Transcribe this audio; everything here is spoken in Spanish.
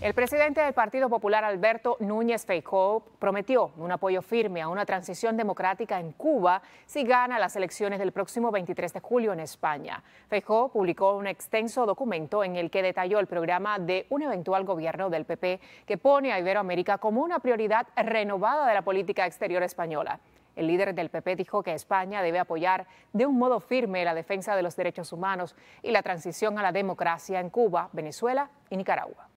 El presidente del Partido Popular, Alberto Núñez Feijóo, prometió un apoyo firme a una transición democrática en Cuba si gana las elecciones del próximo 23 de julio en España. Feijóo publicó un extenso documento en el que detalló el programa de un eventual gobierno del PP que pone a Iberoamérica como una prioridad renovada de la política exterior española. El líder del PP dijo que España debe apoyar de un modo firme la defensa de los derechos humanos y la transición a la democracia en Cuba, Venezuela y Nicaragua.